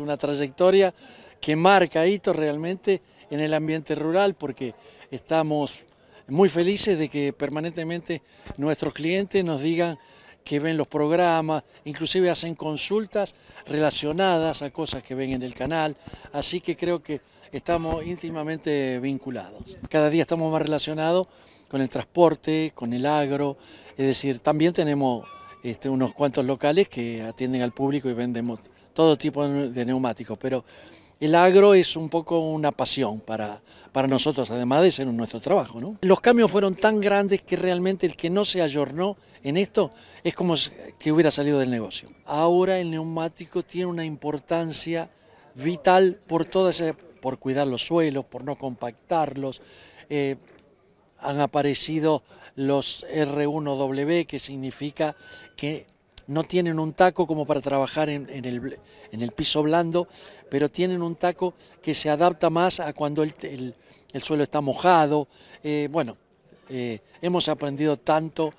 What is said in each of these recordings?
Una trayectoria que marca Hito realmente en el ambiente rural porque estamos muy felices de que permanentemente nuestros clientes nos digan que ven los programas, inclusive hacen consultas relacionadas a cosas que ven en el canal, así que creo que estamos íntimamente vinculados. Cada día estamos más relacionados con el transporte, con el agro, es decir, también tenemos este, unos cuantos locales que atienden al público y vendemos todo tipo de neumáticos, pero el agro es un poco una pasión para, para nosotros, además de ser nuestro trabajo. Los cambios fueron tan grandes que realmente el que no se ayornó en esto es como que hubiera salido del negocio. Ahora el neumático tiene una importancia vital por toda por cuidar los suelos, por no compactarlos, eh, han aparecido los R1W, que significa que no tienen un taco como para trabajar en, el, piso blando, pero tienen un taco que se adapta más a cuando el, suelo está mojado. Eh, bueno, eh, hemos aprendido tanto,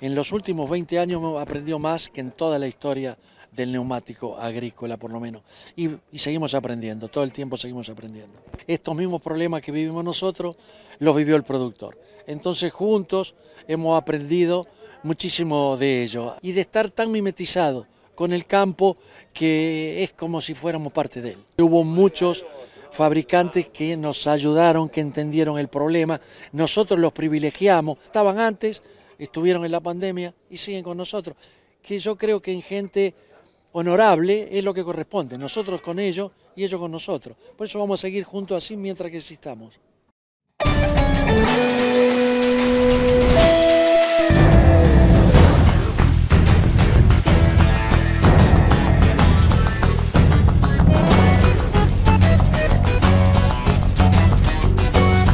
en los últimos 20 años hemos aprendido más que en toda la historia del neumático agrícola por lo menos. Y, seguimos aprendiendo, todo el tiempo seguimos aprendiendo. Estos mismos problemas que vivimos nosotros los vivió el productor. Entonces juntos hemos aprendido muchísimo de ello y de estar tan mimetizado con el campo que es como si fuéramos parte de él. Hubo muchos fabricantes que nos ayudaron, que entendieron el problema, nosotros los privilegiamos, estaban antes, estuvieron en la pandemia y siguen con nosotros, que yo creo que en gente honorable es lo que corresponde, nosotros con ellos y ellos con nosotros. Por eso vamos a seguir juntos así mientras que existamos.